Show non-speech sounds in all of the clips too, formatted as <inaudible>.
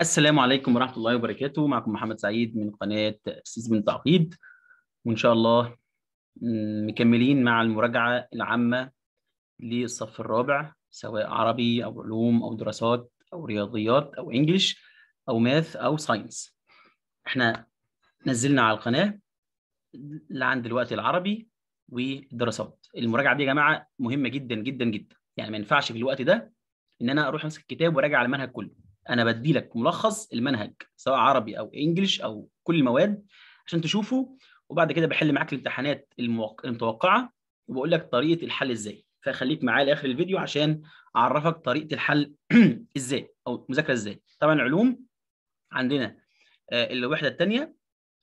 السلام عليكم ورحمة الله وبركاته معكم محمد سعيد من قناة سيزم التعقيد وإن شاء الله مكملين مع المراجعة العامة للصف الرابع سواء عربي أو علوم أو دراسات أو رياضيات أو إنجليش أو ماث أو ساينس إحنا نزلنا على القناة لعند الوقت العربي والدراسات المراجعة دي يا جماعة مهمة جدا جدا جدا يعني ما ينفعش في الوقت ده إن أنا أروح أمسك الكتاب وأراجع على المنهج كله انا بدي لك ملخص المنهج سواء عربي او انجلش او كل المواد عشان تشوفه وبعد كده بحل معاك الامتحانات المتوقعه وبقول لك طريقه الحل ازاي فخليك معايا لاخر الفيديو عشان اعرفك طريقه الحل <clears throat> ازاي او المذاكره ازاي طبعا العلوم عندنا آه، الوحده الثانيه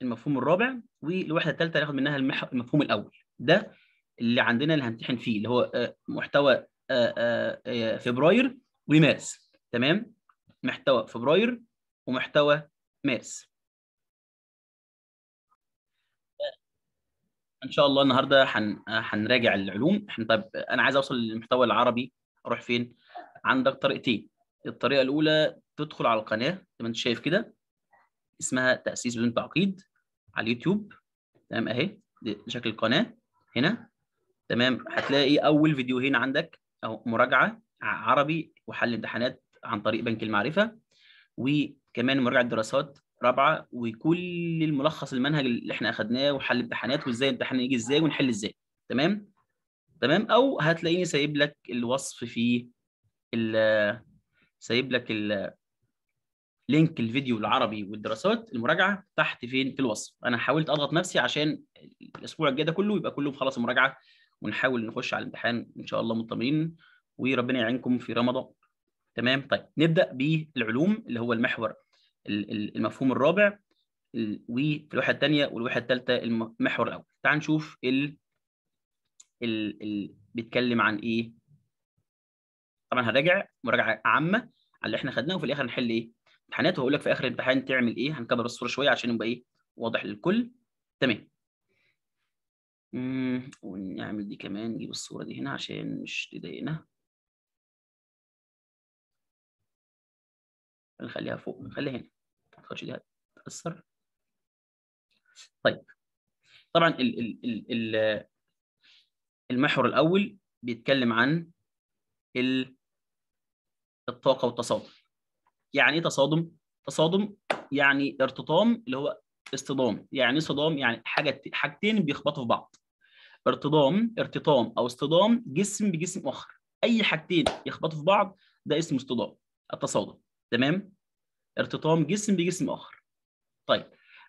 المفهوم الرابع والوحده الثالثه هناخد منها المفهوم الاول ده اللي عندنا اللي هنمتحن فيه اللي هو آه، محتوى آه، فبراير ومارس تمام محتوى فبراير ومحتوى مارس ان شاء الله النهارده حن... هنراجع العلوم احنا طب انا عايز اوصل للمحتوى العربي اروح فين عندك طريقتين الطريقه الاولى تدخل على القناه زي ما انت شايف كده اسمها تاسيس بدون تعقيد على اليوتيوب تمام اهي ده شكل القناه هنا تمام هتلاقي اول فيديوهين عندك او مراجعه عربي وحل امتحانات عن طريق بنك المعرفه وكمان مراجعه دراسات رابعه وكل الملخص المنهج اللي احنا اخدناه وحل امتحانات وازاي الامتحان يجي ازاي ونحل ازاي تمام تمام او هتلاقيني سايب لك الوصف في ال سايب لك ال لينك الفيديو العربي والدراسات المراجعه تحت فين في الوصف انا حاولت اضغط نفسي عشان الاسبوع الجاي ده كله يبقى كله مخلص المراجعه ونحاول نخش على الامتحان ان شاء الله مطمئنين وربنا يعينكم في رمضان تمام طيب نبدا بالعلوم اللي هو المحور المفهوم الرابع وفي الوحده الثانيه والوحده الثالثه المحور الاول تعال نشوف ال ال, ال... بيتكلم عن ايه طبعا هراجع مراجعه عامه على اللي احنا خدناه وفي الاخر هنحل ايه امتحانات وهقول لك في اخر الامتحان تعمل ايه هنكبر الصوره شويه عشان يبقى ايه واضح للكل تمام ونعمل دي كمان نجيب الصوره دي هنا عشان مش تضايقنا نخليها فوق نخليها هنا الخدشه دي تأثر طيب طبعا ال ال ال ال المحور الاول بيتكلم عن الطاقه والتصادم يعني ايه تصادم تصادم يعني ارتطام اللي هو اصطدام يعني إيه صدام يعني حاجه حاجتين بيخبطوا في بعض ارتطام ارتطام او اصطدام جسم بجسم اخر اي حاجتين يخبطوا في بعض ده اسمه اصطدام التصادم تمام ارتطام جسم بجسم اخر طيب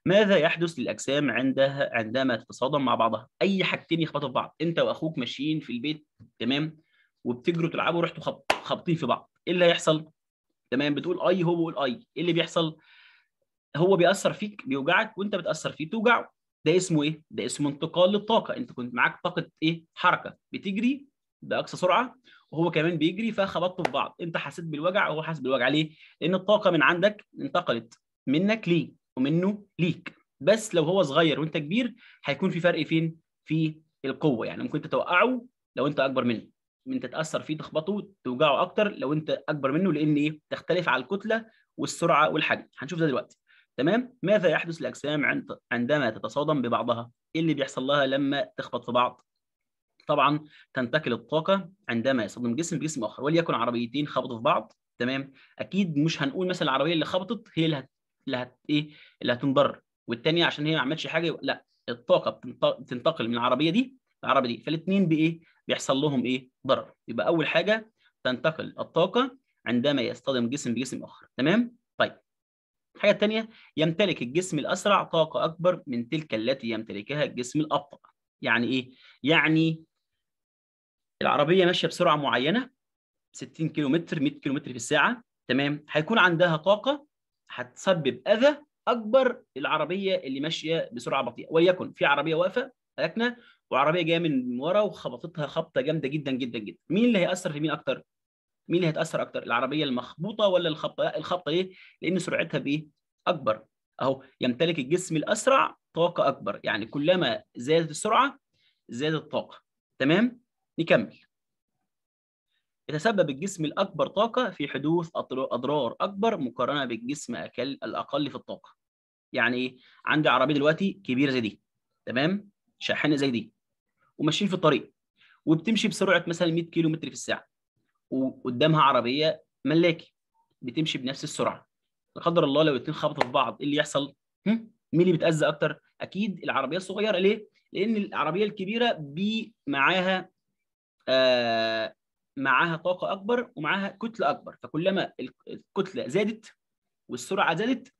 ماذا يحدث للاجسام عندها عندما تتصادم مع بعضها اي حاجتين يخبطوا في بعض انت واخوك ماشيين في البيت تمام وبتجروا تلعبوا ورحتوا خابطين في بعض ايه اللي هيحصل تمام بتقول اي هو بيقول اي ايه اللي بيحصل هو بيأثر فيك بيوجعك وانت بتأثر فيه توجعه ده اسمه ايه ده اسمه انتقال للطاقه انت كنت معاك طاقه ايه حركه بتجري باقصى سرعه وهو كمان بيجري فخبطته في بعض انت حسيت بالوجع وهو حاسس بالوجع ليه لان الطاقه من عندك انتقلت منك ليه ومنه ليك بس لو هو صغير وانت كبير هيكون في فرق فين في القوه يعني ممكن تتوقعه توقعه لو انت اكبر منه من تتاثر فيه تخبطه توجعه اكتر لو انت اكبر منه لان ايه تختلف على الكتله والسرعه والحجم هنشوف ده دلوقتي تمام ماذا يحدث للاجسام عندما تتصادم ببعضها ايه اللي بيحصل لها لما تخبط في بعض طبعا تنتقل الطاقه عندما يصطدم جسم بجسم اخر وليكن عربيتين خبطوا في بعض تمام اكيد مش هنقول مثلا العربيه اللي خبطت هي اللي هت... اللي هت... ايه اللي هتنضر والثانيه عشان هي ما عملتش حاجه لا الطاقه بتنتقل من العربيه دي العربيه دي فالاثنين بايه بيحصل لهم ايه ضرر يبقى اول حاجه تنتقل الطاقه عندما يصطدم جسم بجسم اخر تمام طيب الحاجه الثانيه يمتلك الجسم الاسرع طاقه اكبر من تلك التي يمتلكها الجسم الابطا يعني ايه يعني العربيه ماشيه بسرعه معينه 60 كيلو متر 100 كيلو متر في الساعه تمام هيكون عندها طاقه هتسبب اذى اكبر العربيه اللي ماشيه بسرعه بطيئه وليكن في عربيه واقفه ركنة وعربيه جايه من ورا وخبطتها خبطه جامده جدا جدا جدا مين اللي هياثر في مين اكتر مين اللي هيتاثر اكتر العربيه المخبوطه ولا الخبطه لا الخبطه ليه لان سرعتها بايه اكبر اهو يمتلك الجسم الاسرع طاقه اكبر يعني كلما زادت السرعه زادت الطاقه تمام نكمل يتسبب الجسم الأكبر طاقة في حدوث أضرار أكبر مقارنة بالجسم أكل الأقل في الطاقة. يعني إيه؟ عندي عربية دلوقتي كبيرة زي دي تمام؟ شاحنة زي دي وماشيين في الطريق وبتمشي بسرعة مثلا 100 كيلو متر في الساعة وقدامها عربية ملاكي بتمشي بنفس السرعة. لا قدر الله لو الاثنين خبطوا في بعض ايه اللي يحصل؟ مين اللي بيتأذى أكتر؟ أكيد العربية الصغيرة ليه؟ لأن العربية الكبيرة بي معاها آه، معاها طاقه اكبر ومعاها كتله اكبر فكلما الكتله زادت والسرعه زادت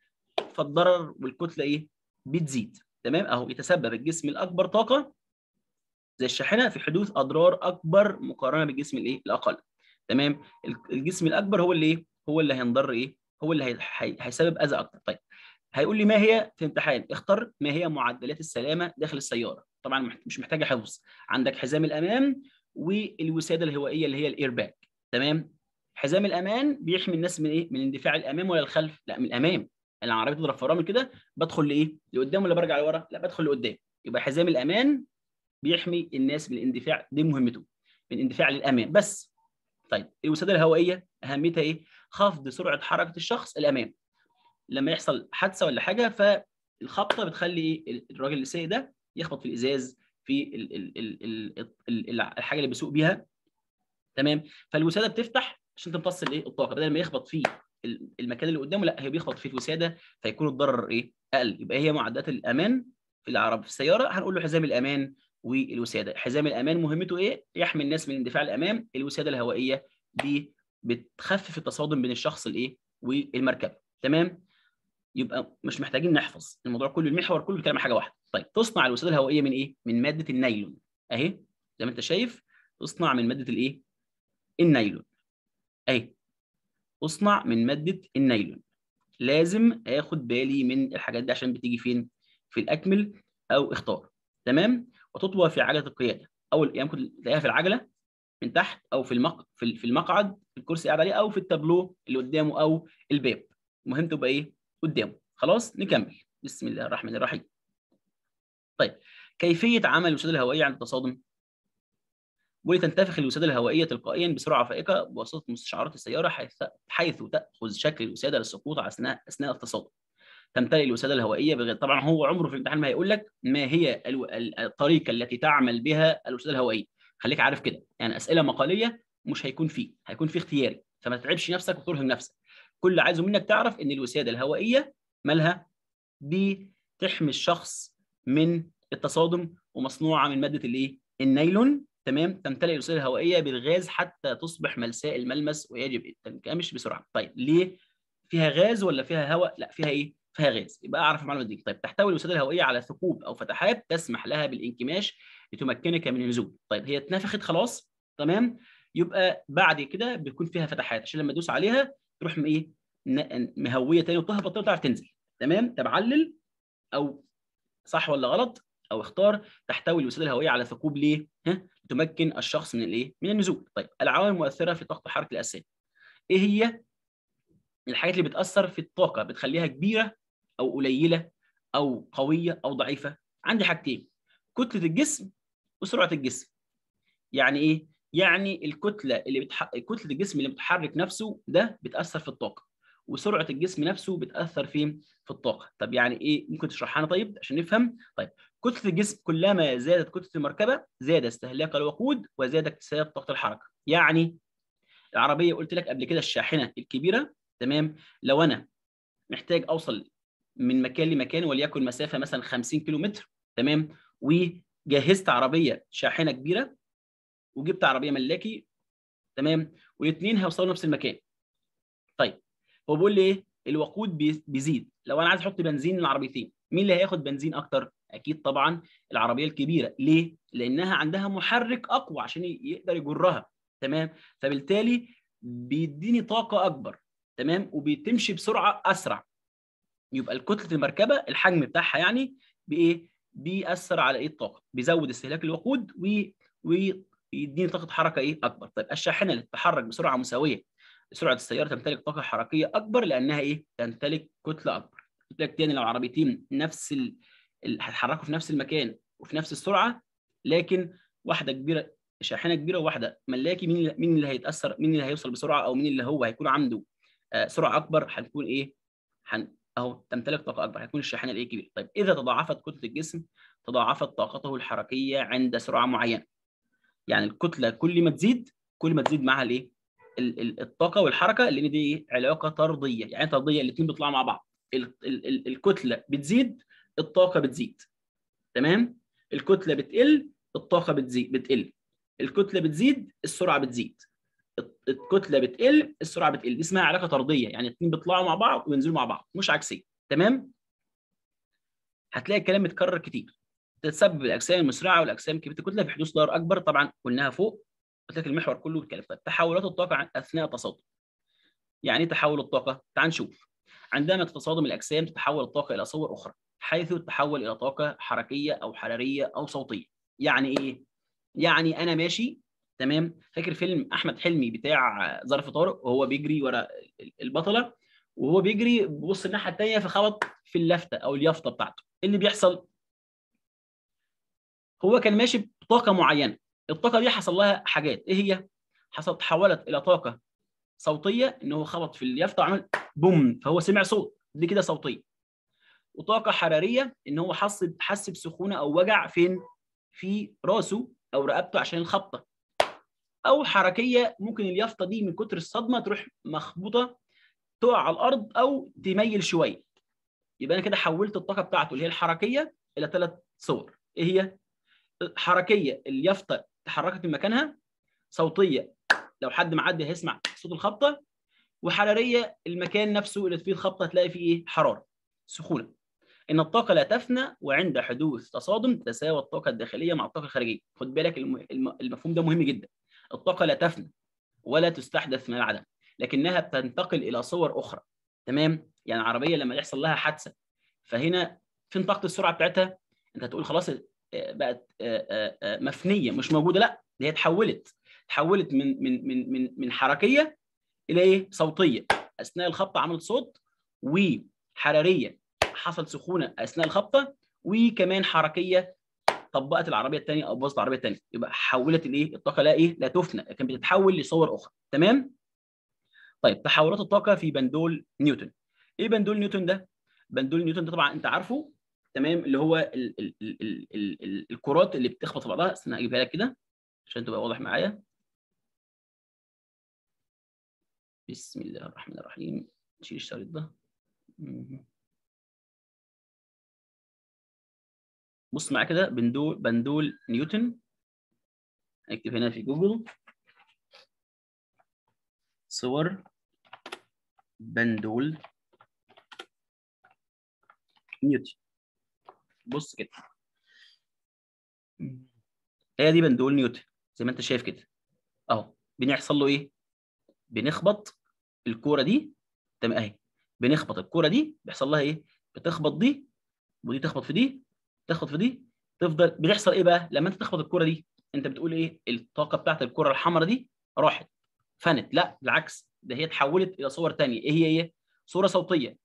فالضرر والكتله ايه بتزيد تمام اهو يتسبب الجسم الاكبر طاقه زي الشاحنه في حدوث اضرار اكبر مقارنه بالجسم الايه الاقل تمام الجسم الاكبر هو اللي ايه هو اللي هينضر ايه هو اللي هيسبب اذى اكتر طيب هيقول لي ما هي في امتحان اختر ما هي معدلات السلامه داخل السياره طبعا مش محتاجه حفظ عندك حزام الامام والوساده الهوائيه اللي هي الاير باك تمام حزام الامان بيحمي الناس من ايه من الاندفاع الامام ولا الخلف لا من الامام انا تضرب في فرامل كده بدخل لايه لقدام ولا برجع لورا لا بدخل لقدام يبقى حزام الامان بيحمي الناس من الاندفاع دي مهمته من اندفاع للامام بس طيب الوساده الهوائيه اهميتها ايه خفض سرعه حركه الشخص الامام لما يحصل حادثه ولا حاجه فالخبطه بتخلي إيه؟ الراجل السيء ده يخبط في الازاز في الـ الـ الـ الـ الحاجه اللي بيسوق بيها تمام فالوساده بتفتح عشان تمتص الايه الطاقه بدل ما يخبط في المكان اللي قدامه لا هي بيخبط في الوساده فيكون الضرر ايه اقل يبقى هي معدات الامان في العرب في السياره هنقول له حزام الامان والوساده حزام الامان مهمته ايه يحمي الناس من اندفاع الامام الوساده الهوائيه دي بتخفف التصادم بين الشخص الايه والمركبه تمام يبقى مش محتاجين نحفظ الموضوع كله المحور كله بيتكلم حاجه واحده طيب تصنع الوسيله الهوائيه من ايه من ماده النايلون اهي زي ما انت شايف تصنع من ماده الايه النايلون اهي تصنع من ماده النايلون لازم اخد بالي من الحاجات دي عشان بتيجي فين في الاكمل او اختار تمام وتطوى في عجله القياده اول ايام كنت تلاقيها في العجله من تحت او في المق... في المقعد في الكرسي قاعد عليه او في التابلو اللي قدامه او الباب المهم تبقى ايه قدامه خلاص نكمل بسم الله الرحمن الرحيم طيب كيفيه عمل الوساده الهوائيه عند التصادم ولتنتفخ الوساده الهوائيه تلقائيا بسرعه فائقه بواسطه مستشعرات السياره حيث حيث تاخذ شكل الوساده للسقوط اثناء اثناء التصادم تمتلئ الوساده الهوائيه بغير طبعا هو عمره في الامتحان ما هيقول لك ما هي الطريقه التي تعمل بها الوساده الهوائيه خليك عارف كده يعني اسئله مقاليه مش هيكون فيه هيكون فيه اختياري فما تتعبش نفسك وترهق نفسك كل اللي عايزه منك تعرف ان الوساده الهوائيه مالها بتحمي الشخص من التصادم ومصنوعه من ماده الايه النايلون تمام تمتلئ الوساده الهوائيه بالغاز حتى تصبح ملساء الملمس ويجب التنكمش بسرعه طيب ليه فيها غاز ولا فيها هواء لا فيها ايه فيها غاز يبقى اعرف المعلومه دي طيب تحتوي الوساده الهوائيه على ثقوب او فتحات تسمح لها بالانكماش لتمكنك من النزول طيب هي اتنفخت خلاص تمام يبقى بعد كده بيكون فيها فتحات عشان لما تدوس عليها تروح ايه مهويه تاني وتهبط تاني وتعرف تنزل تمام طب علل او صح ولا غلط او اختار تحتوي الوسيله الهوائيه على ثقوب ليه ها تمكن الشخص من الايه من النزول طيب العوامل المؤثره في طاقه حركه الاجسام ايه هي الحاجات اللي بتاثر في الطاقه بتخليها كبيره او قليله او قويه او ضعيفه عندي حاجتين كتله الجسم وسرعه الجسم يعني ايه يعني الكتله اللي بتح... كتله الجسم اللي بتحرك نفسه ده بتاثر في الطاقه وسرعه الجسم نفسه بتاثر في في الطاقه طب يعني ايه ممكن تشرحها لنا طيب عشان نفهم طيب كتله الجسم كلما زادت كتله المركبه زاد استهلاك الوقود وزاد اكتساب طاقه الحركه يعني العربيه قلت لك قبل كده الشاحنه الكبيره تمام لو انا محتاج اوصل من مكان لمكان وليكن مسافه مثلا 50 كيلو متر تمام وجهزت عربيه شاحنه كبيره وجبت عربيه ملاكي تمام والاثنين هيوصلوا نفس المكان طيب هو بيقول لي ايه الوقود بيزيد لو انا عايز احط بنزين للعربيتين مين اللي هياخد بنزين اكتر اكيد طبعا العربيه الكبيره ليه لانها عندها محرك اقوى عشان يقدر يجرها تمام فبالتالي بيديني طاقه اكبر تمام وبيتمشي بسرعه اسرع يبقى الكتله المركبه الحجم بتاعها يعني بايه بيأثر على ايه الطاقه بيزود استهلاك الوقود و... يديني طاقه حركه ايه اكبر طيب الشاحنه اللي تتحرك بسرعه مساويه لسرعه السياره تمتلك طاقه حركيه اكبر لانها ايه تمتلك كتله اكبر قلت لك تاني لو عربيتين نفس ال... هتحركوا في نفس المكان وفي نفس السرعه لكن واحده كبيره شاحنه كبيره وواحده ملاكي مين اللي... مين اللي هيتاثر مين اللي هيوصل بسرعه او مين اللي هو هيكون عنده آه سرعه اكبر هنكون ايه هن... اهو تمتلك طاقه اكبر هيكون الشاحنه الايه كبيره طيب اذا تضاعفت كتله الجسم تضاعفت طاقته الحركيه عند سرعه معينه يعني الكتله كل ما تزيد كل ما تزيد معاها الايه الطاقه والحركه لان دي إيه؟ علاقه طرديه يعني طرديه الاثنين بيطلعوا مع بعض الكتله بتزيد الطاقه بتزيد تمام الكتله بتقل الطاقه بتزيد بتقل الكتله بتزيد السرعه بتزيد الكتله بتقل السرعه بتقل دي اسمها علاقه طرديه يعني الاثنين بيطلعوا مع بعض وينزلوا مع بعض مش عكسيه تمام هتلاقي الكلام متكرر كتير تتسبب الاجسام المسرعه والاجسام كبيره الكتله في حدوث تيار اكبر طبعا قلناها فوق قلت لك المحور كله بيتكلم طيب تحولات الطاقه اثناء التصادم يعني ايه تحول الطاقه تعال نشوف عندما تتصادم الاجسام تتحول الطاقه الى صور اخرى حيث تتحول الى طاقه حركيه او حراريه او صوتيه يعني ايه يعني انا ماشي تمام فاكر فيلم احمد حلمي بتاع ظرف طارق وهو بيجري ورا البطله وهو بيجري بيبص الناحيه الثانيه فخبط في اللفته او اليافطه بتاعته ايه اللي بيحصل هو كان ماشي بطاقه معينه الطاقه دي حصل لها حاجات ايه هي حصلت تحولت الى طاقه صوتيه ان هو خبط في اليافطه وعمل بوم فهو سمع صوت دي كده صوتيه وطاقه حراريه ان هو حس حس بسخونه او وجع فين في راسه او رقبته عشان الخبطه او حركيه ممكن اليافطه دي من كتر الصدمه تروح مخبوطه تقع على الارض او تميل شويه يبقى انا كده حولت الطاقه بتاعته اللي هي الحركيه الى ثلاث صور ايه هي حركيه اليافطه تحركت من مكانها صوتيه لو حد معدي هيسمع صوت الخبطه وحراريه المكان نفسه اللي فيه الخبطه تلاقي فيه ايه حراره سخونه ان الطاقه لا تفنى وعند حدوث تصادم تساوى الطاقه الداخليه مع الطاقه الخارجيه خد بالك المفهوم ده مهم جدا الطاقه لا تفنى ولا تستحدث من العدم لكنها بتنتقل الى صور اخرى تمام يعني العربيه لما يحصل لها حادثه فهنا فين طاقه السرعه بتاعتها انت هتقول خلاص بقت آه، آه، آه، مفنيه مش موجوده لا هي اتحولت اتحولت من من من من من حركيه الى ايه صوتيه اثناء الخبطه عملت صوت وحراريه حصل سخونه اثناء الخبطه وكمان حركيه طبقت العربيه الثانيه او باظت العربيه الثانيه يبقى حولت الايه الطاقه لا ايه لا تفنى كانت بتتحول لصور اخرى تمام طيب تحولات الطاقه في بندول نيوتن ايه بندول نيوتن ده بندول نيوتن ده طبعا انت عارفه تمام اللي هو ال ال ال ال ال الكرات اللي بتخبط في بعضها استنى اجيبها لك كده عشان تبقى واضح معايا بسم الله الرحمن الرحيم نشيل الشريط ده بص معايا كده بندول بندول نيوتن اكتب هنا في جوجل صور بندول نيوتن بص كده هي دي بندول نيوتن زي ما انت شايف كده اهو بنحصل له ايه بنخبط الكوره دي تمام اهي بنخبط الكوره دي بيحصل لها ايه بتخبط دي ودي تخبط في دي تخبط في دي تفضل بيحصل ايه بقى لما انت تخبط الكوره دي انت بتقول ايه الطاقه بتاعت الكوره الحمراء دي راحت فنت لا بالعكس ده هي اتحولت الى صور ثانيه ايه هي ايه صوره صوتيه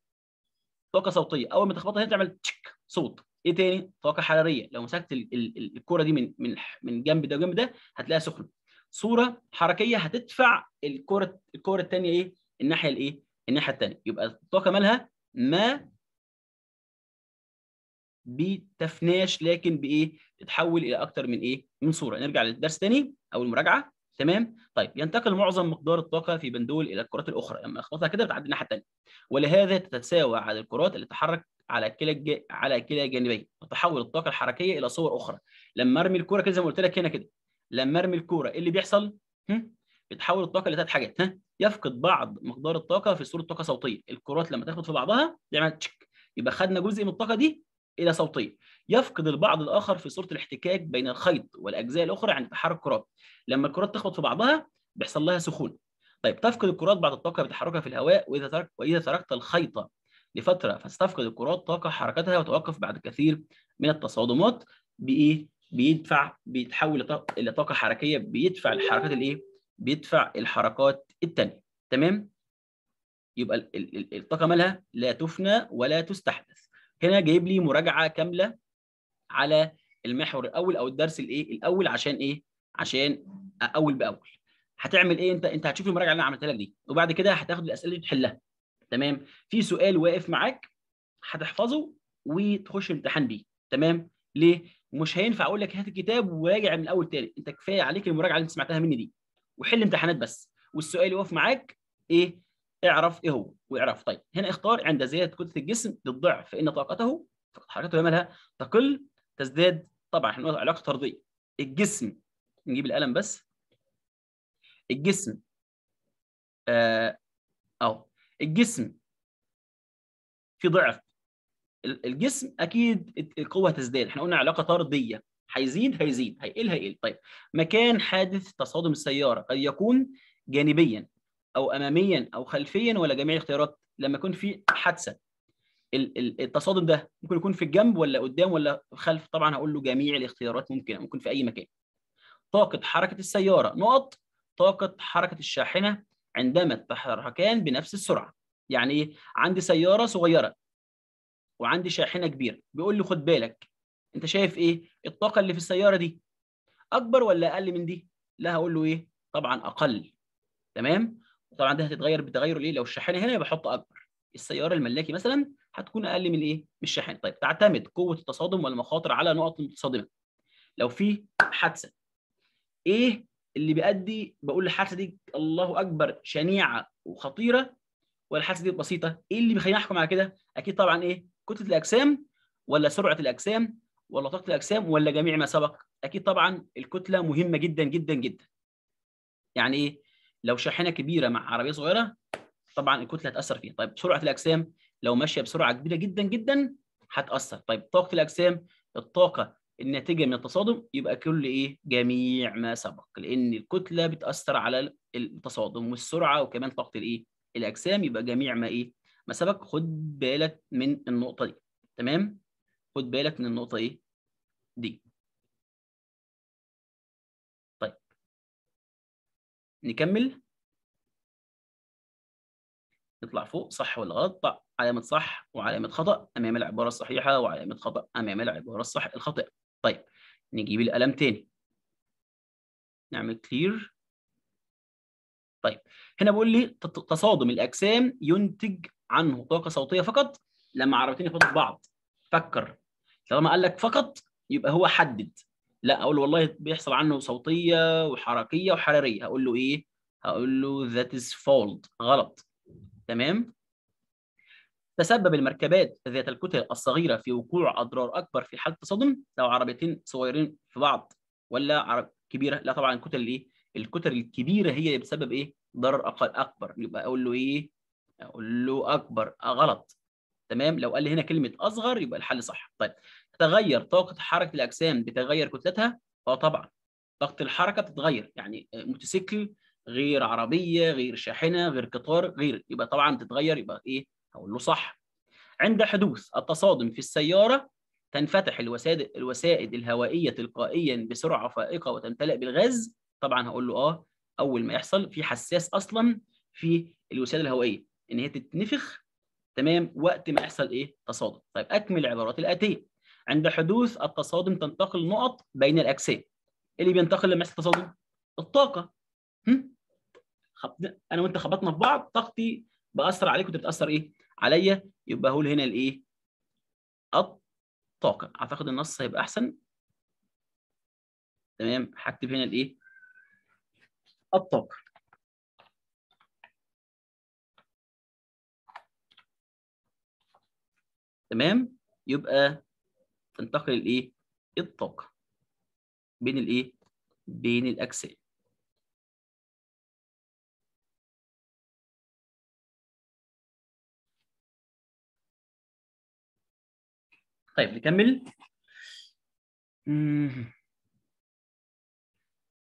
طاقه صوتيه اول ما تخبطها هي تعمل تشك صوت ايه تاني طاقه حراريه لو مسكت الكره دي من من من جنب ده وجنب ده هتلاقيها سخنه صوره حركيه هتدفع الكره الكره الثانيه ايه الناحيه الايه الناحيه الثانيه يبقى الطاقه مالها ما بتفناش لكن بايه تتحول الى اكثر من ايه من صوره نرجع للدرس ثاني او المراجعه تمام طيب ينتقل معظم مقدار الطاقه في بندول الى الكرات الاخرى لما اخبطها كده بتعدي الناحيه الثانيه ولهذا تتساوى عدد الكرات التي تتحرك على كلا على كلا الجانبين وتحول الطاقه الحركيه الى صور اخرى لما ارمي الكوره كده زي ما قلت لك هنا كده لما ارمي الكوره ايه اللي بيحصل بتحول الطاقه لثلاث حاجات ها يفقد بعض مقدار الطاقه في صوره طاقه صوتيه الكرات لما تخبط في بعضها بيعمل تشك يبقى خدنا جزء من الطاقه دي الى صوتيه يفقد البعض الاخر في صوره الاحتكاك بين الخيط والاجزاء الاخرى عند يعني تحرك الكرات لما الكرات تخبط في بعضها بيحصل لها سخون طيب تفقد الكرات بعض الطاقه بتحركها في الهواء واذا ترك واذا تركت الخيط لفتره فتستفقد الكرات طاقه حركتها وتوقف بعد كثير من التصادمات بايه؟ بيدفع بيتحول الى طاقه حركيه بيدفع الحركات الايه؟ بيدفع الحركات الثانيه تمام؟ يبقى الطاقه مالها لا تفنى ولا تستحدث هنا جايب لي مراجعه كامله على المحور الاول او الدرس الايه الاول عشان ايه عشان اول باول هتعمل ايه انت انت هتشوف المراجعه اللي انا عملتها لك دي وبعد كده هتاخد الاسئله دي وتحلها، تمام في سؤال واقف معاك هتحفظه وتخش امتحان بيه تمام ليه مش هينفع اقول لك هات الكتاب وراجع من الاول تاني انت كفايه عليك المراجعه اللي انت سمعتها مني دي وحل امتحانات بس والسؤال يقف معاك ايه اعرف ايه هو واعرف طيب هنا اختار عند زياده كتله الجسم للضعف فان طاقته حركته مالها تقل تزداد طبعا احنا علاقه طرديه الجسم نجيب القلم بس الجسم آه، اهو الجسم في ضعف الجسم اكيد القوه تزداد احنا قلنا علاقه طرديه هيزيد هيزيد هيقل هيقل طيب مكان حادث تصادم السياره قد يكون جانبيا او اماميا او خلفيا ولا جميع الاختيارات لما يكون في حادثه التصادم ده ممكن يكون في الجنب ولا قدام ولا خلف طبعا هقول له جميع الاختيارات ممكنه ممكن في اي مكان طاقه حركه السياره نقط طاقه حركه الشاحنه عندما تتحركان بنفس السرعه يعني ايه عندي سياره صغيره وعندي شاحنه كبيره بيقول لي خد بالك انت شايف ايه الطاقه اللي في السياره دي اكبر ولا اقل من دي لا هقول له ايه طبعا اقل تمام طبعا ده هتتغير بتغير الايه لو الشاحنه هنا بحط اكبر السياره الملاكي مثلا هتكون اقل من ايه من الشاحنه طيب تعتمد قوه التصادم والمخاطر على نقط متصادمه لو في حادثه ايه اللي بيأدي بقول الحادثه دي الله اكبر شنيعه وخطيره ولا الحادثه دي بسيطه ايه اللي بيخليني احكم على كده اكيد طبعا ايه كتله الاجسام ولا سرعه الاجسام ولا طاقه الاجسام ولا جميع ما سبق اكيد طبعا الكتله مهمه جدا جدا جدا يعني ايه لو شاحنه كبيره مع عربيه صغيره طبعا الكتله هتاثر فيها طيب سرعه الاجسام لو ماشيه بسرعه كبيره جدا جدا هتاثر طيب طاقه الاجسام الطاقه الناتجه من التصادم يبقى كل ايه جميع ما سبق لان الكتله بتاثر على التصادم والسرعه وكمان طاقه الايه الاجسام يبقى جميع ما ايه ما سبق خد بالك من النقطه دي تمام خد بالك من النقطه ايه دي طيب نكمل نطلع فوق صح ولا غلط طيب. علامة صح وعلامة خطأ أمام العبارة الصحيحة وعلامة خطأ أمام العبارة الصح الخاطئة طيب نجيب القلم تاني نعمل كلير طيب هنا بيقول لي تصادم الاجسام ينتج عنه طاقه صوتيه فقط لما عربتين يخبطوا في بعض فكر طالما قال لك فقط يبقى هو حدد لا اقول والله بيحصل عنه صوتيه وحركيه وحراريه هقول له ايه هقول له ذات از فولد غلط تمام تسبب المركبات ذات الكتل الصغيرة في وقوع أضرار أكبر في حالة التصادم لو عربيتين صغيرين في بعض ولا عرب كبيرة لا طبعا الكتل إيه الكتل الكبيرة هي اللي بتسبب إيه ضرر أقل أكبر يبقى أقول له إيه أقول له أكبر آه، غلط تمام لو قال لي هنا كلمة أصغر يبقى الحل صح طيب تتغير طاقة حركة الأجسام بتغير كتلتها اه طبعا طاقة الحركة بتتغير يعني موتوسيكل غير عربية غير شاحنة غير قطار غير يبقى طبعا تتغير يبقى إيه هقول له صح عند حدوث التصادم في السيارة تنفتح الوسائد الوسائد الهوائية تلقائيا بسرعة فائقة وتمتلئ بالغاز طبعا هقول له اه أول ما يحصل في حساس أصلا في الوسائد الهوائية إن هي تتنفخ تمام وقت ما يحصل إيه تصادم طيب أكمل العبارات الآتية عند حدوث التصادم تنتقل نقط بين الأجسام إيه اللي بينتقل لما يحصل تصادم الطاقة هم؟ انا وانت خبطنا في بعض طاقتي بأثر عليك وانت بتأثر ايه؟ عليا يبقى هقول هنا الايه الطاقه اعتقد النص هيبقى احسن تمام هكتب هنا الايه الطاقه تمام يبقى تنتقل الايه الطاقه بين الايه بين الاجسام طيب نكمل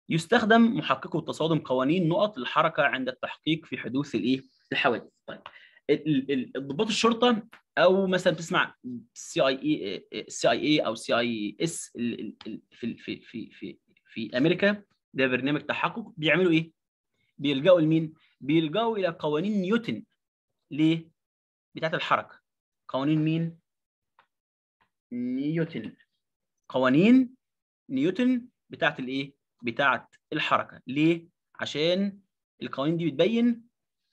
يستخدم محققو التصادم قوانين نقط الحركه عند التحقيق في حدوث الايه الحوادث طيب الضباط الشرطه او مثلا بتسمع سي اي اي سي اي اي او سي اي اس في في في في في امريكا ده برنامج تحقق بيعملوا ايه؟ بيلجأوا لمين؟ بيلجأوا الى قوانين نيوتن ليه؟ بتاعه الحركه قوانين مين؟ نيوتن قوانين نيوتن بتاعه الايه بتاعه الحركه ليه عشان القوانين دي بتبين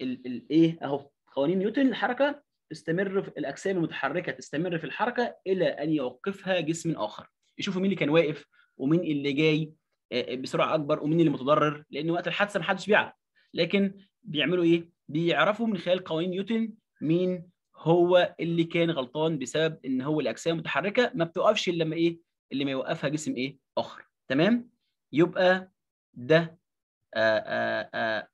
الايه اهو قوانين نيوتن الحركه تستمر في الاجسام المتحركه تستمر في الحركه الى ان يوقفها جسم اخر يشوفوا مين اللي كان واقف ومين اللي جاي آه، آه، بسرعه اكبر ومين اللي متضرر لان وقت الحادثه محدش بيعرف لكن بيعملوا ايه بيعرفوا من خلال قوانين نيوتن مين هو اللي كان غلطان بسبب ان هو الاجسام المتحركه ما بتوقفش الا لما ايه اللي ما يوقفها جسم ايه اخر تمام يبقى ده آآ آه، آآ آه، آآ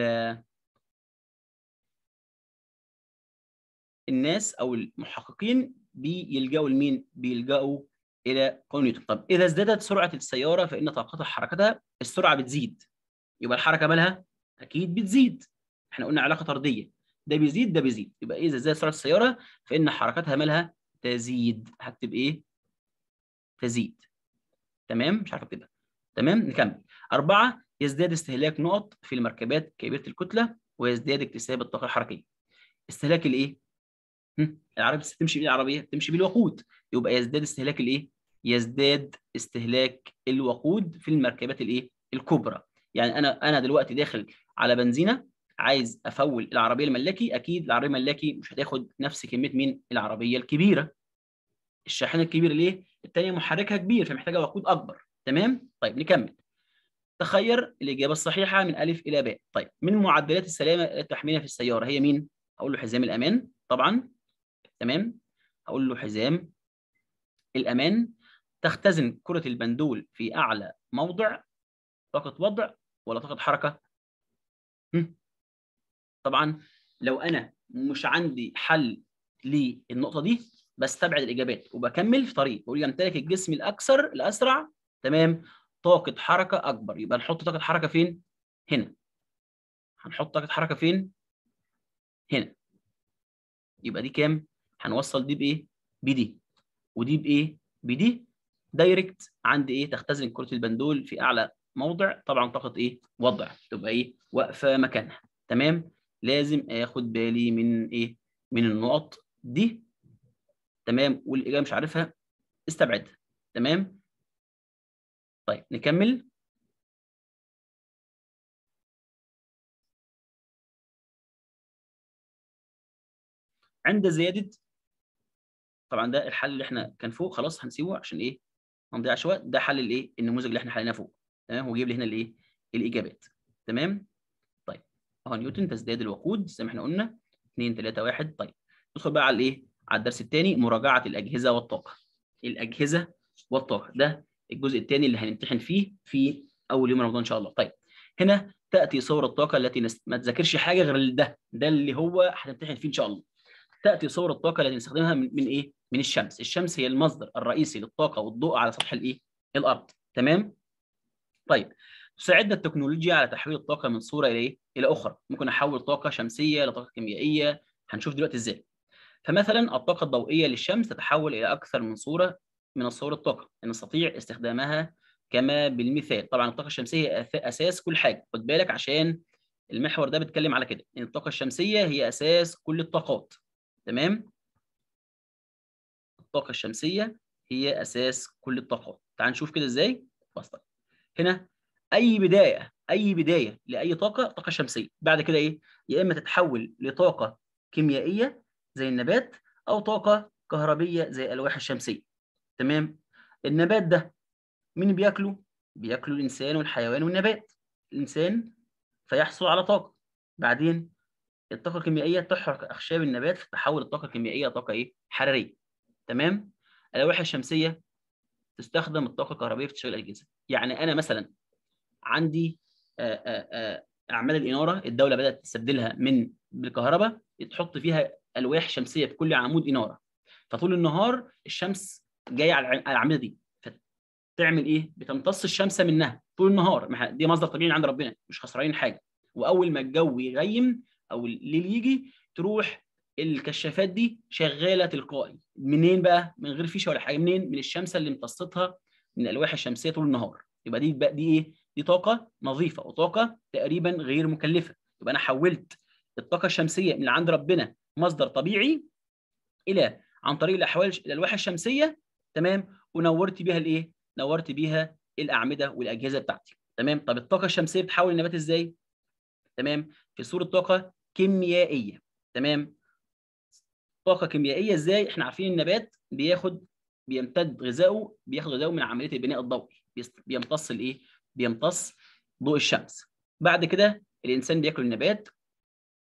آه، الناس او المحققين بيلجأوا لمين؟ بيلجأوا الى قانون نيوتن، طب اذا ازدادت سرعه السياره فان طاقتها حركتها السرعه بتزيد يبقى الحركه مالها اكيد بتزيد احنا قلنا علاقه طرديه ده بيزيد ده بيزيد يبقى اذا زادت سرعه السياره فان حركتها مالها تزيد هكتب ايه تزيد تمام مش عارف اكتبها تمام نكمل أربعة يزداد استهلاك نقط في المركبات كبيرة الكتلة ويزداد اكتساب الطاقة الحركية استهلاك الايه العربية تمشي بإيه العربية تمشي بالوقود يبقى يزداد استهلاك الايه يزداد استهلاك الوقود في المركبات الايه الكبرى يعني انا انا دلوقتي داخل على بنزينه عايز افول العربيه الملاكي اكيد العربيه الملاكي مش هتاخد نفس كميه مين العربيه الكبيره الشاحنه الكبيره ليه الثانيه محركها كبير فمحتاجه وقود اكبر تمام طيب نكمل تخير الاجابه الصحيحه من الف الى باء طيب من معدلات السلامه التحميليه في السياره هي مين اقول له حزام الامان طبعا تمام اقول له حزام الامان تختزن كره البندول في اعلى موضع فقط وضع ولا طاقه حركه طبعا لو انا مش عندي حل للنقطه دي بستبعد الاجابات وبكمل في طريق بقول يمتلك الجسم الاكثر الاسرع تمام طاقه حركه اكبر يبقى نحط طاقه حركه فين هنا هنحط طاقه حركه فين هنا يبقى دي كام هنوصل دي بايه بدي ودي بايه بدي دايركت عند ايه تختزن كره البندول في اعلى موضع طبعا طاقه ايه وضع تبقى ايه واقفه مكانها تمام لازم اخد بالي من ايه من النقط دي تمام والاجابه مش عارفها استبعدها تمام طيب نكمل عند زياده طبعا ده الحل اللي احنا كان فوق خلاص هنسيبه عشان ايه ما نضيعش وقت ده حل الايه النموذج اللي احنا حليناه فوق تمام ويجيب لي هنا الايه الاجابات تمام طيب اهو نيوتن تزداد الوقود زي ما احنا قلنا 2 3 1 طيب ندخل بقى على الايه على الدرس الثاني مراجعه الاجهزه والطاقه الاجهزه والطاقه ده الجزء الثاني اللي هنمتحن فيه في اول يوم رمضان ان شاء الله طيب هنا تاتي صور الطاقه التي نست... ما تذاكرش حاجه غير ده ده اللي هو هتمتحن فيه ان شاء الله تاتي صور الطاقه التي نستخدمها من, من ايه من الشمس الشمس هي المصدر الرئيسي للطاقه والضوء على سطح الايه الارض تمام طيب تساعدنا التكنولوجيا على تحويل الطاقه من صوره الى ايه؟ الى اخرى ممكن احول طاقه شمسيه لطاقه كيميائيه هنشوف دلوقتي ازاي فمثلا الطاقه الضوئيه للشمس تتحول الى اكثر من صوره من الصور الطاقه نستطيع استخدامها كما بالمثال طبعا الطاقه الشمسيه هي اساس كل حاجه خد بالك عشان المحور ده بيتكلم على كده ان الطاقه الشمسيه هي اساس كل الطاقات تمام الطاقه الشمسيه هي اساس كل الطاقات تعال نشوف كده ازاي بسطك هنا اي بدايه اي بدايه لاي طاقه طاقه شمسيه بعد كده ايه يا اما تتحول لطاقه كيميائيه زي النبات او طاقه كهربيه زي الالواح الشمسيه تمام النبات ده مين بياكله بياكله الانسان والحيوان والنبات الانسان فيحصل على طاقه بعدين الطاقه الكيميائيه تحرق اخشاب النبات فتحول الطاقه الكيميائيه طاقه ايه حراريه تمام الالواح الشمسيه تستخدم الطاقه الكهربائيه في تشغيل الاجهزه يعني انا مثلا عندي آه، آه، آه، اعمال الاناره الدوله بدات تستبدلها من بالكهرباء تحط فيها الواح شمسيه في كل عمود اناره فطول النهار الشمس جايه على الاعمده دي فتعمل ايه بتمتص الشمس منها طول النهار دي مصدر طبيعي عند ربنا مش خسرانين حاجه واول ما الجو يغيم او الليل يجي تروح الكشافات دي شغاله تلقائي منين بقى من غير فيشه ولا حاجه منين من الشمس اللي امتصتها من الالواح الشمسيه طول النهار يبقى دي بقى دي ايه دي طاقه نظيفه وطاقه تقريبا غير مكلفه يبقى انا حولت الطاقه الشمسيه من عند ربنا مصدر طبيعي الى عن طريق الاحوال الالواح الشمسيه تمام ونورت بيها الايه نورت بيها الاعمده والاجهزه بتاعتي تمام طب الطاقه الشمسيه بتحول النبات ازاي تمام في صوره طاقه كيميائيه تمام طاقه كيميائيه ازاي احنا عارفين النبات بياخد بيمتد غذائه بياخد غذائه من عمليه البناء الضوئي بيمتص الايه بيمتص ضوء الشمس بعد كده الانسان بياكل النبات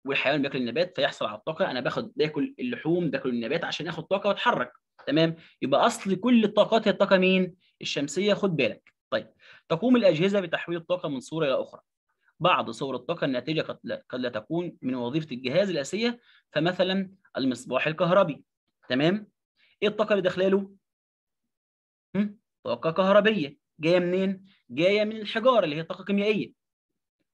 والحيوان بياكل النبات فيحصل على الطاقه انا باخد باكل اللحوم باكل النبات عشان اخد طاقه واتحرك تمام يبقى اصل كل الطاقات هي الطاقه مين الشمسيه خد بالك طيب تقوم الاجهزه بتحويل الطاقه من صوره الى اخرى بعض صور الطاقة الناتجة قد لا, قد لا تكون من وظيفة الجهاز الأساسية فمثلا المصباح الكهربي تمام ايه الطاقة اللي داخله له؟ طاقة كهربية جاية منين؟ جاية من الحجارة اللي هي طاقة كيميائية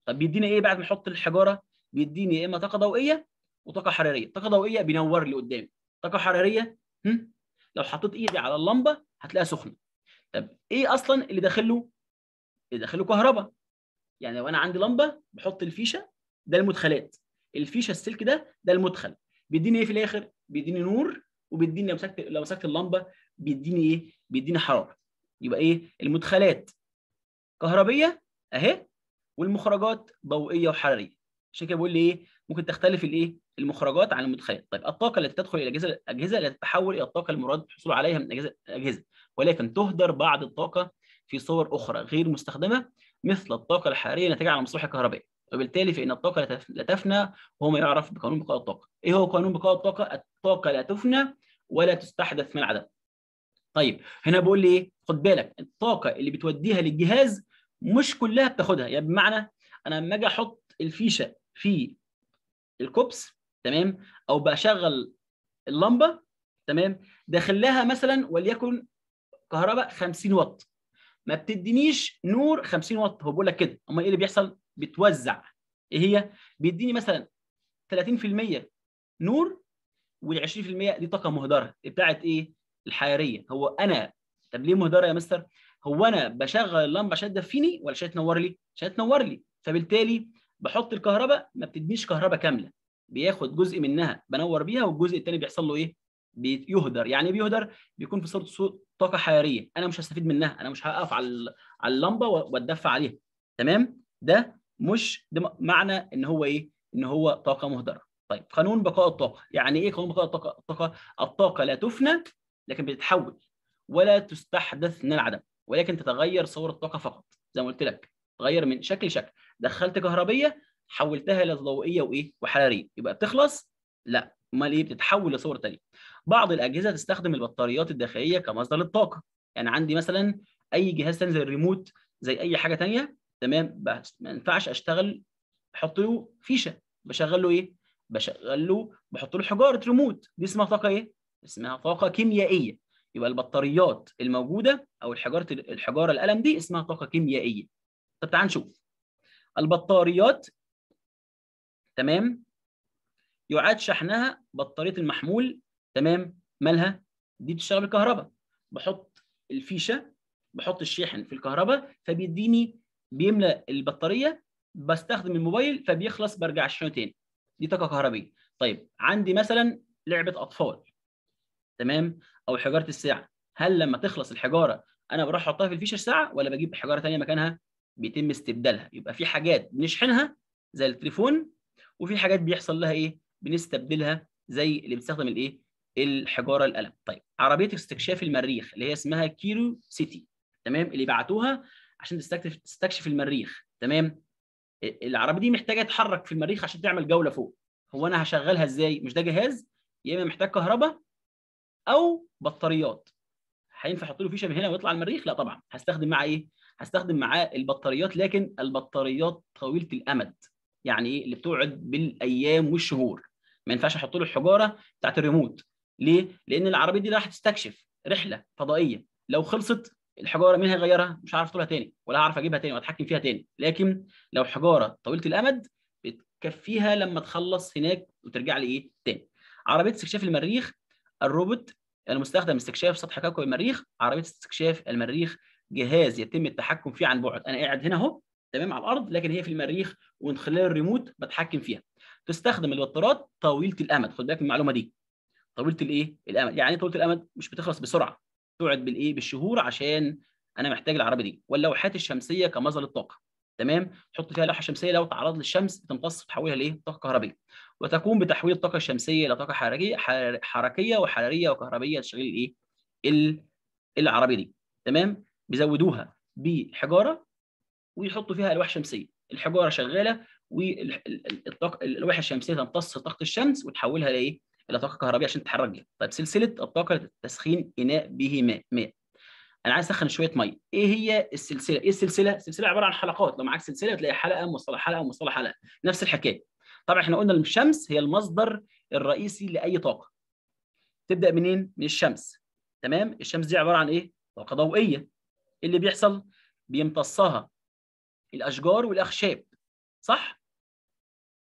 طب بيدينا ايه بعد ما احط الحجارة؟ بيديني يا اما طاقة ضوئية وطاقة حرارية طاقة ضوئية بينور لي قدامي طاقة حرارية هم؟ لو حطيت ايدي على اللمبة هتلاقيها سخنة طب ايه اصلا اللي داخله؟ اللي داخله كهرباء يعني لو انا عندي لمبه بحط الفيشه ده المدخلات الفيشه السلك ده ده المدخل بيديني ايه في الاخر بيديني نور وبيديني لو مسكت لو مسكت اللمبه بيديني ايه بيديني حراره يبقى ايه المدخلات كهربيه اهي والمخرجات ضوئيه وحراريه عشان كده بقول لي ايه ممكن تختلف الايه المخرجات عن المدخلات طيب الطاقه التي تدخل الى الاجهزه الاجهزه لا تتحول الى الطاقه المراد الحصول عليها من الاجهزه ولكن تهدر بعض الطاقه في صور اخرى غير مستخدمه مثل الطاقه الحراريه الناتجه عن المصروح الكهربائي وبالتالي فان الطاقه لا تفنى وهو ما يعرف بقانون بقاء الطاقه ايه هو قانون بقاء الطاقه الطاقه لا تفنى ولا تستحدث من عدم طيب هنا بقول لي ايه خد بالك الطاقه اللي بتوديها للجهاز مش كلها بتاخدها يعني بمعنى انا لما اجي احط الفيشه في الكوبس تمام او بشغل اللمبه تمام داخل لها مثلا وليكن كهرباء 50 واط ما بتدينيش نور 50 واط هو بيقول لك كده امال ايه اللي بيحصل بتوزع ايه هي بيديني مثلا 30% نور وال20% دي طاقه مهدره بتاعت ايه الحراريه هو انا طب ليه مهدره يا مستر هو انا بشغل اللمبه عشان تدفيني ولا عشان تنور لي عشان تنور لي فبالتالي بحط الكهرباء ما بتدينيش كهرباء كامله بياخد جزء منها بنور بيها والجزء الثاني بيحصل له ايه بيهدر يعني ايه بيهدر بيكون في صوره صوت طاقه حراريه انا مش هستفيد منها انا مش هقف على اللمبه واتدفى عليها تمام ده مش ده معنى ان هو ايه ان هو طاقه مهدره طيب قانون بقاء الطاقه يعني ايه قانون بقاء الطاقه الطاقه الطاقه لا تفنى لكن بتتحول ولا تستحدث من العدم ولكن تتغير صور الطاقه فقط زي ما قلت لك تغير من شكل لشكل دخلت كهربيه حولتها الى ضوئيه وايه وحراريه يبقى بتخلص لا امال ايه بتتحول لصور ثانيه بعض الاجهزه تستخدم البطاريات الداخليه كمصدر للطاقه يعني عندي مثلا اي جهاز ثاني زي الريموت زي اي حاجه ثانيه تمام ما ينفعش اشتغل احط له فيشه بشغل له ايه بشغل له بحط له حجاره ريموت دي اسمها طاقه ايه اسمها طاقه كيميائيه يبقى البطاريات الموجوده او الحجاره الحجاره القلم دي اسمها طاقه كيميائيه طب تعال نشوف البطاريات تمام يعاد شحنها بطاريه المحمول تمام مالها دي بتشتغل بالكهرباء بحط الفيشه بحط الشاحن في الكهرباء فبيديني بيملى البطاريه بستخدم الموبايل فبيخلص برجع اشحنه تاني دي طاقه كهربيه طيب عندي مثلا لعبه اطفال تمام او حجاره الساعه هل لما تخلص الحجاره انا بروح احطها في الفيشه الساعه ولا بجيب حجاره ثانيه مكانها بيتم استبدالها يبقى في حاجات بنشحنها زي التليفون وفي حاجات بيحصل لها ايه بنستبدلها زي اللي بتستخدم الايه الحجاره القلم طيب عربيه استكشاف المريخ اللي هي اسمها كيرو سيتي تمام اللي بعتوها عشان تستكشف المريخ تمام العربيه دي محتاجه تتحرك في المريخ عشان تعمل جوله فوق هو انا هشغلها ازاي مش ده جهاز يا اما محتاج كهرباء او بطاريات هينفع احط له فيشه من هنا ويطلع المريخ لا طبعا هستخدم معاه ايه هستخدم معاه البطاريات لكن البطاريات طويله الامد يعني ايه اللي بتقعد بالايام والشهور ما ينفعش احط له الحجاره بتاعت الريموت ليه؟ لان العربيه دي راح تستكشف رحله فضائيه لو خلصت الحجاره مين هيغيرها؟ مش هعرف طولها تاني ولا هعرف اجيبها تاني واتحكم فيها تاني لكن لو حجاره طويله الامد بتكفيها لما تخلص هناك وترجع لي ايه؟ تاني. عربيه استكشاف المريخ الروبوت المستخدم يعني استكشاف سطح كوكب المريخ عربيه استكشاف المريخ جهاز يتم التحكم فيه عن بعد انا قاعد هنا اهو تمام على الارض لكن هي في المريخ ومن خلال الريموت بتحكم فيها تستخدم الوترات طويله الامد خد بالك من المعلومه دي طويله الايه الامد يعني إيه طويله الامد مش بتخلص بسرعه تقعد بالايه بالشهور عشان انا محتاج العربيه دي واللوحات الشمسيه كمصدر الطاقه تمام تحط فيها لوحه شمسيه لو تعرض للشمس بتمتص تحولها لايه طاقه كهربيه وتقوم بتحويل الطاقه الشمسيه الى طاقه حركيه حركيه وحراريه وكهربيه تشغيل الايه العربيه دي تمام بيزودوها بحجاره ويحطوا فيها الواح شمسيه الحجاره شغاله واللوحه الشمسيه تمتص طاقه الشمس وتحولها لايه؟ الى طاقه كهربائيه عشان تتحرك بيها. طيب سلسله الطاقه لتسخين اناء به ماء ماء. انا عايز اسخن شويه ميه، ايه هي السلسله؟ ايه السلسله؟ السلسله عباره عن حلقات، لو معاك سلسله تلاقي حلقه موصله حلقه موصله حلقه، نفس الحكايه. طبعا احنا قلنا الشمس هي المصدر الرئيسي لاي طاقه. تبدا منين؟ من الشمس. تمام؟ الشمس دي عباره عن ايه؟ طاقه ضوئيه. اللي بيحصل بيمتصها الاشجار والاخشاب صح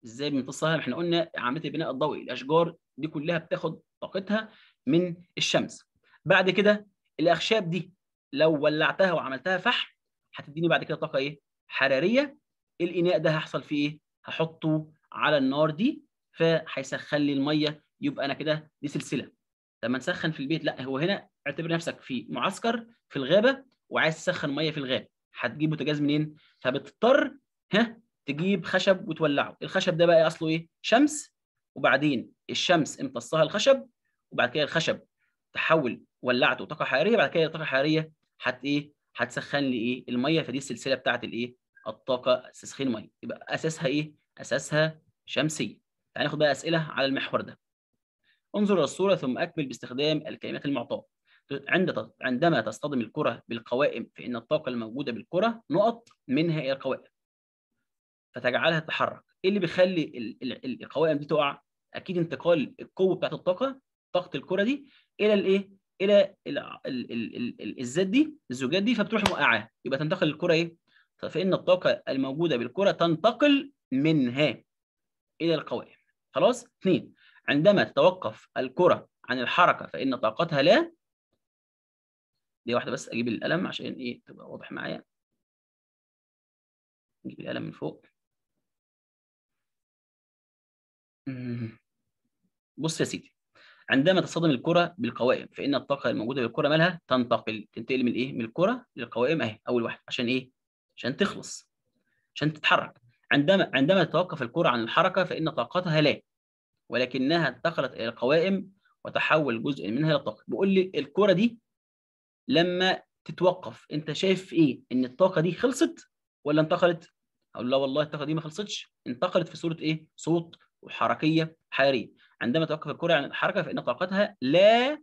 ازاي بنمتصها احنا قلنا عمليه البناء الضوئي الاشجار دي كلها بتاخد طاقتها من الشمس بعد كده الاخشاب دي لو ولعتها وعملتها فحم هتديني بعد كده طاقه ايه حراريه الاناء ده هحصل فيه ايه هحطه على النار دي فهيسخن لي الميه يبقى انا كده دي سلسله لما نسخن في البيت لا هو هنا اعتبر نفسك في معسكر في الغابه وعايز تسخن ميه في الغابه هتجيب بوتاجاز منين فبتضطر ها تجيب خشب وتولعه الخشب ده بقى اصله ايه شمس وبعدين الشمس امتصها الخشب وبعد كده الخشب تحول ولعته طاقه حراريه بعد كده الطاقه الحراريه هت ايه هتسخن لي ايه الميه فدي السلسله بتاعه الايه الطاقه تسخين ميه يبقى اساسها ايه اساسها شمسيه تعال ناخد بقى اسئله على المحور ده انظر الصوره ثم اكمل باستخدام الكلمات المعطاه عند عندما تصطدم الكره بالقوائم فان الطاقه الموجوده بالكره نقط منها الى القوائم فتجعلها تتحرك ايه اللي بيخلي القوائم دي تقع اكيد انتقال القوه بتاعت الطاقه طاقه الكره دي الى الايه الى الزات دي الزوجات دي فبتروح موقعاها يبقى تنتقل الكره ايه فان الطاقه الموجوده بالكره تنتقل منها الى القوائم خلاص اثنين عندما تتوقف الكره عن الحركه فان طاقتها لا دي واحده بس اجيب القلم عشان ايه تبقى واضح معايا نجيب القلم من فوق بص يا سيدي عندما تصطدم الكرة بالقوائم فإن الطاقة الموجودة بالكرة مالها تنتقل تنتقل من إيه؟ من الكرة للقوائم أهي أول واحد عشان إيه؟ عشان تخلص عشان تتحرك عندما عندما تتوقف الكرة عن الحركة فإن طاقتها لا ولكنها انتقلت إلى القوائم وتحول جزء منها إلى طاقة بيقول لي الكرة دي لما تتوقف أنت شايف إيه؟ إن الطاقة دي خلصت ولا انتقلت؟ أقول لا والله الطاقة دي ما خلصتش انتقلت في صورة إيه؟ صوت وحركيه حراريه عندما توقف الكره عن يعني الحركه فان طاقتها لا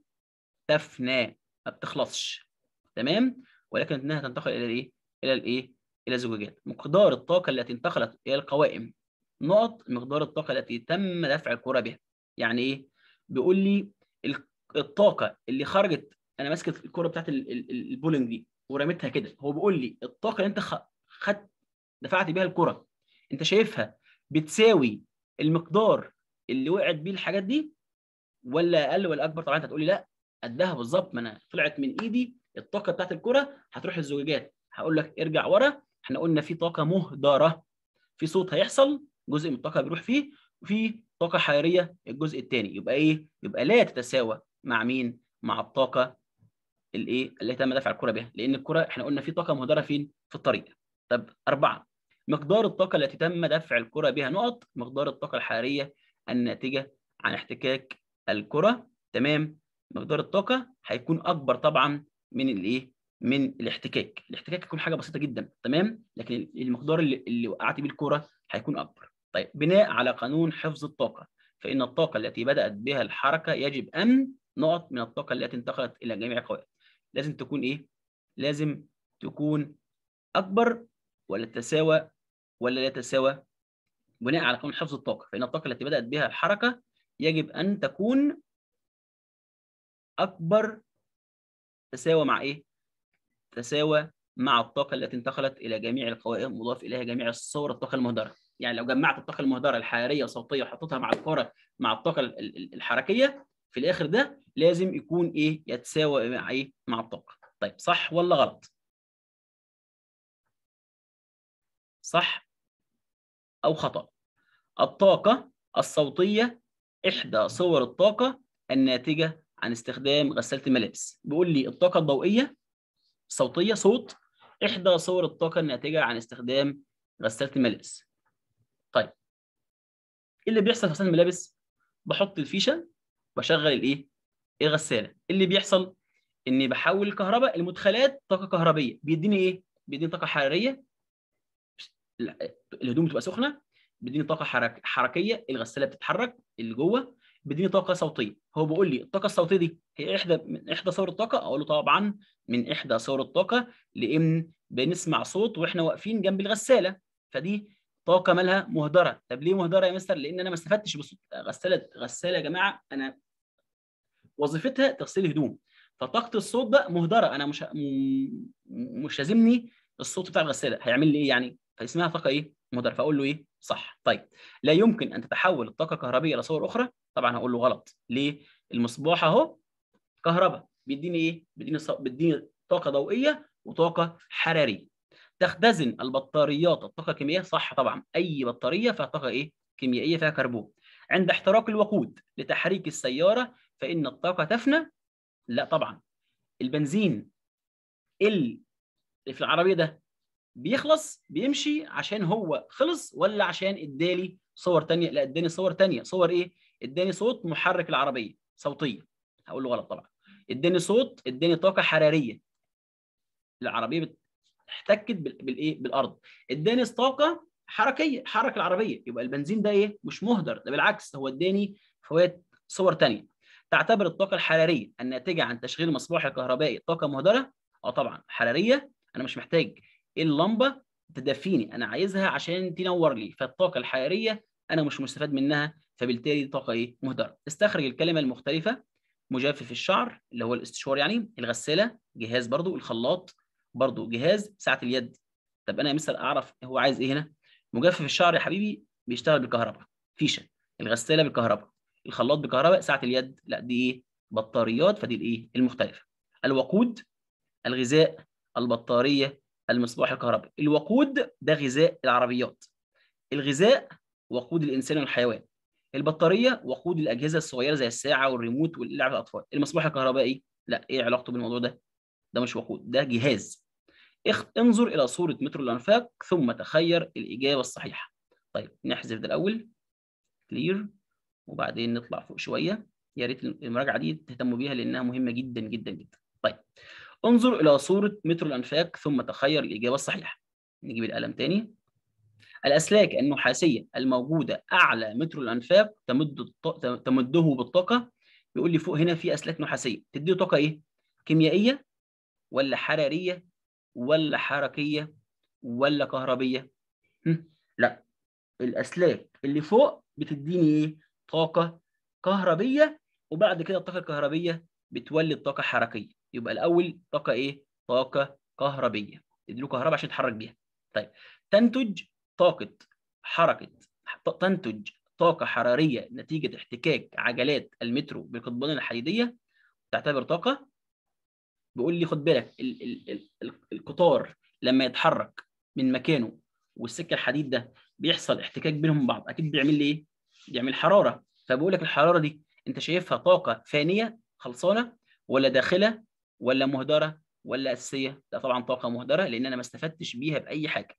تفنى ما بتخلصش تمام ولكن انها تنتقل الى الايه الى الايه الى الزجاجات مقدار الطاقه التي انتقلت الى القوائم نقط مقدار الطاقه التي تم دفع الكره بها يعني ايه بيقول لي الطاقه اللي خرجت انا ماسك الكره بتاعت البولينج دي ورميتها كده هو بيقول لي الطاقه اللي انت خدت دفعت بيها الكره انت شايفها بتساوي المقدار اللي وقعت بيه الحاجات دي ولا اقل ولا اكبر طبعا انت هتقولي لا قدها بالظبط ما انا طلعت من ايدي الطاقه بتاعت الكره هتروح للزجاجات هقول لك ارجع ورا احنا قلنا في طاقه مهدره في صوت هيحصل جزء من الطاقه بيروح فيه وفي طاقه حراريه الجزء الثاني يبقى ايه يبقى لا تتساوى مع مين مع الطاقه الايه اللي تم دفع الكره بها لان الكره احنا قلنا في طاقه مهدره فين في الطريق طب اربعه مقدار الطاقة التي تم دفع الكرة بها نقط مقدار الطاقة الحرارية الناتجة عن احتكاك الكرة تمام مقدار الطاقة هيكون أكبر طبعا من الإيه؟ من الاحتكاك الاحتكاك هيكون حاجة بسيطة جدا تمام لكن المقدار اللي, اللي وقعت بيه الكرة هيكون أكبر طيب بناء على قانون حفظ الطاقة فإن الطاقة التي بدأت بها الحركة يجب أن نقط من الطاقة التي انتقلت إلى جميع القوائم. لازم تكون إيه؟ لازم تكون أكبر ولا تتساوى ولا لا تساوى بناء على قانون حفظ الطاقه فان الطاقه التي بدات بها الحركه يجب ان تكون اكبر تساوى مع ايه تساوى مع الطاقه التي انتقلت الى جميع القوائم مضاف اليها جميع الصور الطاقه المهدره يعني لو جمعت الطاقه المهدره الحراريه الصوتية وحطيتها مع الكره مع الطاقه الحركيه في الاخر ده لازم يكون ايه يتساوى مع ايه مع الطاقه طيب صح ولا غلط صح أو خطأ الطاقة الصوتية إحدى صور الطاقة الناتجة عن استخدام غسالة الملابس بيقول لي الطاقة الضوئية الصوتية صوت إحدى صور الطاقة الناتجة عن استخدام غسالة الملابس طيب إيه اللي بيحصل في غسالة الملابس بحط الفيشة بشغل الإيه الغسالة إيه اللي بيحصل إني بحول الكهرباء المدخلات طاقة كهربية بيديني إيه بيديني طاقة حرارية الهدوم بتبقى سخنه بيديني طاقه حرك حركيه الغساله بتتحرك اللي جوه بيديني طاقه صوتيه هو بيقول لي الطاقه الصوتيه دي هي احدى من احدى صور الطاقه اقول له طبعا من احدى صور الطاقه لان بنسمع صوت واحنا واقفين جنب الغساله فدي طاقه مالها مهدره طب ليه مهدره يا مستر لان انا ما استفدتش بصوت غساله غساله يا جماعه انا وظيفتها تغسيل هدوم فطاقه الصوت ده مهدره انا مش مش لازمني الصوت بتاع الغساله هيعمل لي ايه يعني اسمها طاقه ايه مضر فاقول له ايه صح طيب لا يمكن ان تتحول الطاقه الكهربائيه الى صور اخرى طبعا هقول له غلط ليه المصباح اهو كهرباء بيديني ايه بيديني ص... بيديني طاقه ضوئيه وطاقه حراريه تختزن البطاريات الطاقه الكيميائيه صح طبعا اي بطاريه فيها طاقه ايه كيميائيه فيها كربون عند احتراق الوقود لتحريك السياره فان الطاقه تفنى لا طبعا البنزين اللي في العربيه ده بيخلص بيمشي عشان هو خلص ولا عشان ادالي صور ثانيه لا اداني صور ثانيه صور ايه اداني صوت محرك العربيه صوتيه هقول له غلط طبعا اداني صوت اداني طاقه حراريه العربيه احتكت بالايه بالارض اداني طاقه حركيه حرك العربيه يبقى البنزين ده ايه مش مهدر ده بالعكس هو اداني فوائد صور ثانيه تعتبر الطاقه الحراريه الناتجه عن تشغيل مصباح الكهربائي طاقه مهدره اه طبعا حراريه انا مش محتاج ايه اللمبه تدفيني انا عايزها عشان تنور لي فالطاقه الحراريه انا مش مستفاد منها فبالتالي طاقه ايه مهدره استخرج الكلمه المختلفه مجفف الشعر اللي هو الاستشوار يعني الغساله جهاز برضو الخلاط برضو جهاز ساعه اليد طب انا يا مستر اعرف هو عايز ايه هنا مجفف الشعر يا حبيبي بيشتغل بالكهرباء فيشه الغساله بالكهرباء الخلاط بالكهرباء ساعه اليد لا دي ايه بطاريات فدي الايه المختلفه الوقود الغذاء البطاريه المصباح الكهربي الوقود ده غذاء العربيات الغذاء وقود الانسان والحيوان البطاريه وقود الاجهزه الصغيره زي الساعه والريموت واللعب الاطفال المصباح الكهربائي لا ايه علاقته بالموضوع ده ده مش وقود ده جهاز اخ... انظر الى صوره مترو الانفاق ثم تخير الاجابه الصحيحه طيب نحذف ده الاول كلير وبعدين نطلع فوق شويه يا ريت المراجعه دي تهتموا بيها لانها مهمه جدا جدا جدا طيب انظر إلى صورة مترو الأنفاق ثم تخير الإجابة الصحيحة نجيب القلم تاني الأسلاك النحاسية الموجودة أعلى مترو الأنفاق تمد تمده بالطاقة بيقول لي فوق هنا في أسلاك نحاسية تديه طاقة إيه؟ كيميائية ولا حرارية ولا حركية ولا كهربية؟ لا الأسلاك اللي فوق بتديني إيه؟ طاقة كهربية وبعد كده الطاقة الكهربية بتولد طاقة حركية يبقى الاول طاقه ايه طاقه كهربيه اديله كهرباء عشان يتحرك بيها طيب تنتج طاقه حركه تنتج طاقه حراريه نتيجه احتكاك عجلات المترو بالقضبان الحديديه تعتبر طاقه بيقول لي خد بالك ال ال ال القطار لما يتحرك من مكانه والسكه الحديد ده بيحصل احتكاك بينهم بعض اكيد بيعمل لي ايه بيعمل حراره فبقول لك الحراره دي انت شايفها طاقه فانيه خلصانه ولا داخله ولا مهدره ولا اساسيه لا طبعا طاقه مهدره لان انا ما استفدتش بيها باي حاجه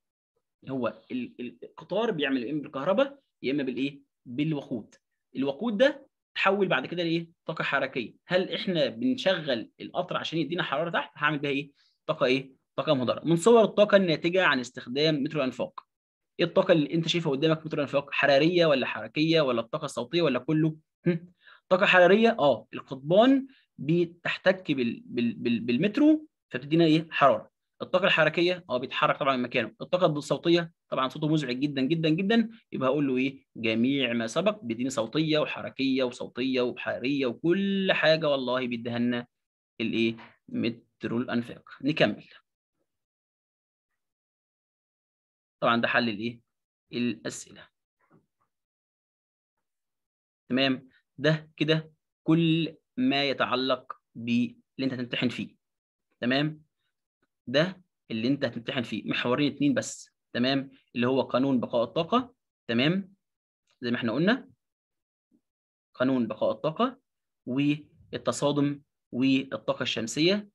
هو القطار بيعمل يا اما بالكهرباء يا اما بالايه بالوقود الوقود ده تحول بعد كده لايه طاقه حركيه هل احنا بنشغل القطر عشان يدينا حراره تحت هعمل بيها ايه طاقه ايه طاقه مهدره من صور الطاقه الناتجه عن استخدام مترو الانفاق. ايه الطاقه اللي انت شايفها قدامك مترو الانفاق؟ حراريه ولا حركيه ولا الطاقه الصوتيه ولا كله طاقه حراريه اه القضبان بتحتك بال... بال... بال... بالمترو فبتدينا ايه حراره الطاقه الحركيه هو بيتحرك طبعا من مكانه الطاقه الصوتيه طبعا صوته مزعج جدا جدا جدا يبقى هقول له ايه جميع ما سبق بيديني صوتيه وحركيه وصوتيه وحراريه وكل حاجه والله بيديها لنا الايه مترو الانفاق نكمل طبعا ده حل الايه الاسئله تمام ده كده كل ما يتعلق باللي انت هتمتحن فيه تمام ده اللي انت هتمتحن فيه محورين اتنين بس تمام اللي هو قانون بقاء الطاقه تمام زي ما احنا قلنا قانون بقاء الطاقه والتصادم والطاقه الشمسيه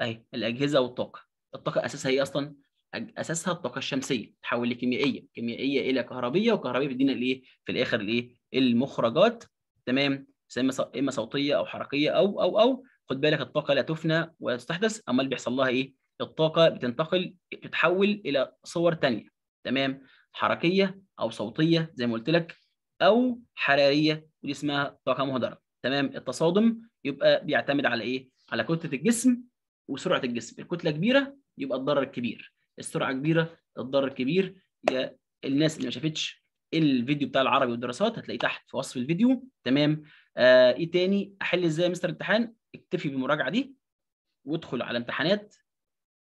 اهي الاجهزه والطاقه الطاقه اساسها ايه اصلا اساسها الطاقه الشمسيه تحول لكيميائيه كيميائيه الى كهربيه وكهربيه بتدينا الايه في الاخر الايه المخرجات تمام اما اما إيه صوتيه او حركيه او او او خد بالك الطاقه لا تفنى ولا تستحدث امال بيحصل لها ايه؟ الطاقه بتنتقل بتتحول الى صور ثانيه تمام؟ حركيه او صوتيه زي ما قلت لك او حراريه ودي اسمها طاقه مهدره تمام؟ التصادم يبقى بيعتمد على ايه؟ على كتله الجسم وسرعه الجسم، الكتله كبيره يبقى الضرر كبير، السرعه كبيره الضرر كبير يا الناس اللي ما شافتش الفيديو بتاع العربي والدراسات هتلاقيه تحت في وصف الفيديو تمام آه ايه تاني احل ازاي يا مستر امتحان اكتفي بالمراجعه دي وادخل على امتحانات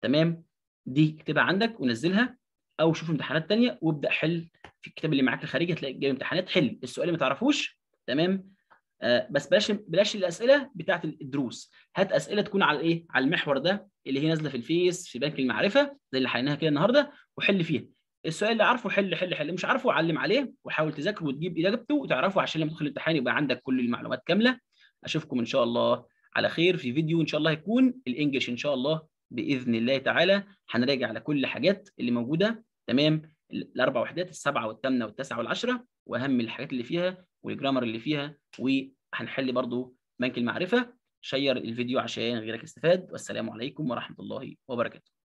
تمام دي اكتبها عندك ونزلها او شوف امتحانات تانية وابدا حل في الكتاب اللي معاك الخارجي هتلاقي جايب امتحانات حل السؤال اللي ما تعرفوش تمام آه بس بلاش بلاش الاسئله بتاعه الدروس هات اسئله تكون على ايه على المحور ده اللي هي نازله في الفيس في بنك المعرفه زي اللي حليناها كده النهارده وحل فيها السؤال اللي عارفه حل حل حل مش عارفه علم عليه وحاول تذاكره وتجيب اجابته وتعرفه عشان لما تدخل الامتحان يبقى عندك كل المعلومات كامله اشوفكم ان شاء الله على خير في فيديو ان شاء الله هيكون الانجليش ان شاء الله باذن الله تعالى هنراجع على كل الحاجات اللي موجوده تمام الاربع وحدات السبعه والثامنه والتاسعه والعشره واهم الحاجات اللي فيها والجرامر اللي فيها وهنحل برضو بنك المعرفه شير الفيديو عشان غيرك يستفاد والسلام عليكم ورحمه الله وبركاته